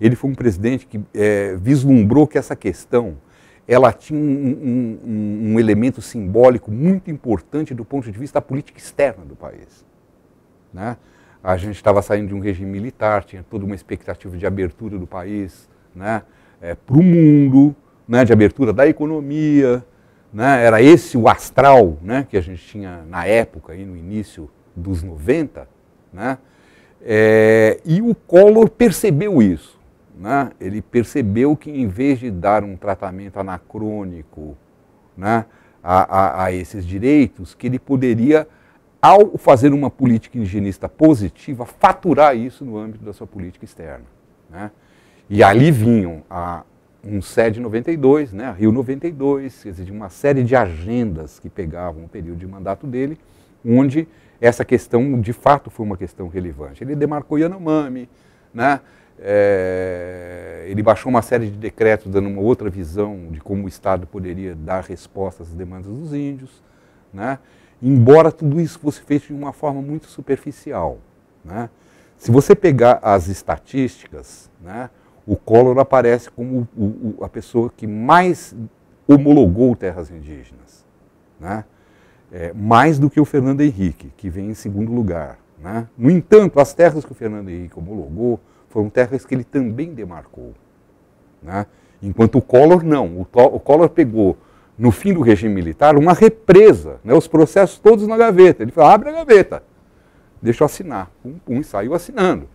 Ele foi um presidente que é, vislumbrou que essa questão ela tinha um, um, um, elemento simbólico muito importante do ponto de vista da política externa do país. Né? A gente estava saindo de um regime militar, tinha toda uma expectativa de abertura do país né? É, para o mundo, né? de abertura da economia. Né? Era esse o astral né? que a gente tinha na época, aí no início dos 90. Né? É, e o Collor percebeu isso né, ele percebeu que em vez de dar um tratamento anacrônico né, a, a, a esses direitos, que ele poderia, ao fazer uma política indigenista positiva, faturar isso no âmbito da sua política externa. Né? E ali vinham a um SED 92, né, Rio 92, quer dizer, uma série de agendas que pegavam o período de mandato dele, onde essa questão de fato foi uma questão relevante. Ele demarcou Yanomami, né, é, ele baixou uma série de decretos dando uma outra visão de como o Estado poderia dar resposta às demandas dos índios, né? embora tudo isso fosse feito de uma forma muito superficial. Né? Se você pegar as estatísticas, né, o Collor aparece como o, o, a pessoa que mais homologou terras indígenas, né? É, mais do que o Fernando Henrique, que vem em segundo lugar. Né? No entanto, as terras que o Fernando Henrique homologou, foram terras que ele também demarcou. Né? Enquanto o Collor não. O, o Collor pegou, no fim do regime militar, uma represa, né? os processos todos na gaveta. Ele falou, abre a gaveta, deixa eu assinar. Pum, pum e saiu assinando.